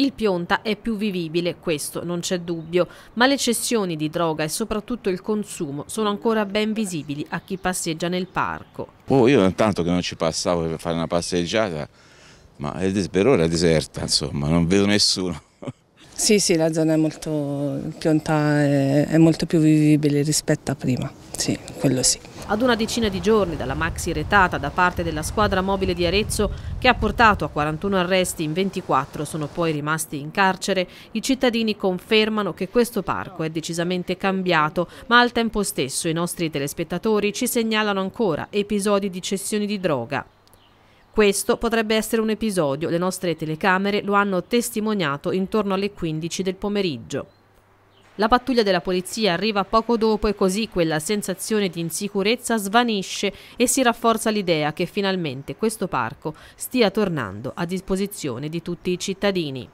Il Pionta è più vivibile, questo non c'è dubbio, ma le cessioni di droga e soprattutto il consumo sono ancora ben visibili a chi passeggia nel parco. Oh, io intanto che non ci passavo per fare una passeggiata, ma per ora è deserta, insomma, non vedo nessuno. Sì, sì, la zona è molto, Piontà è, è molto più vivibile rispetto a prima, sì, quello sì. Ad una decina di giorni dalla maxi retata da parte della squadra mobile di Arezzo, che ha portato a 41 arresti in 24 sono poi rimasti in carcere, i cittadini confermano che questo parco è decisamente cambiato, ma al tempo stesso i nostri telespettatori ci segnalano ancora episodi di cessioni di droga. Questo potrebbe essere un episodio, le nostre telecamere lo hanno testimoniato intorno alle 15 del pomeriggio. La pattuglia della polizia arriva poco dopo e così quella sensazione di insicurezza svanisce e si rafforza l'idea che finalmente questo parco stia tornando a disposizione di tutti i cittadini.